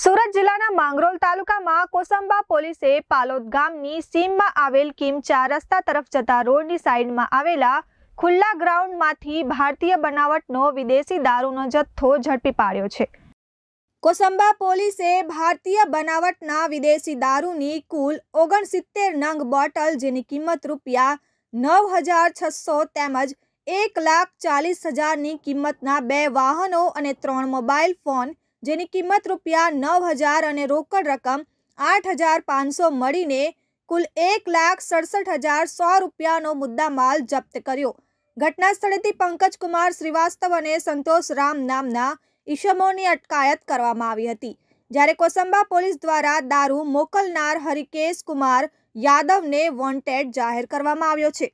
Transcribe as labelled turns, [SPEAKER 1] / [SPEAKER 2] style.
[SPEAKER 1] સુરત જિલ્લાના માંગરોલ તાલુકામાં કોસંબા પોલીસે પાલોદ ગામની સીમમાં આવેલ કિમચા રસ્તા તરફ જતા રોડની સાઈડમાં આવેલા ખુલ્લા ગ્રાઉન્ડમાંથી ભારતીય બનાવટનો વિદેશી દારૂનો જથ્થો ઝડપી પાડ્યો છે કોસંબા પોલીસે ભારતીય બનાવટના વિદેશી દારૂની કુલ ઓગણસિત્તેર નંગ બોટલ જેની કિંમત રૂપિયા નવ હજાર છસો તેમજ એક લાખ ચાલીસ હજારની કિંમતના બે વાહનો અને ત્રણ મોબાઈલ ફોન જેની કિંમત રૂપિયા નવ હજાર અને રોકડ રકમ આઠ હજાર પાંચસો મળીને કુલ એક લાખ સડસઠ હજાર સો રૂપિયાનો મુદ્દામાલ જપ્ત કર્યો ઘટના સ્થળેથી પંકજકુમાર શ્રીવાસ્તવ અને સંતોષ રામ નામના ઈશમોની અટકાયત કરવામાં આવી હતી જ્યારે કોસંબા પોલીસ દ્વારા દારૂ મોકલનાર હરિકેશ કુમાર યાદવને વોન્ટેડ જાહેર કરવામાં આવ્યો છે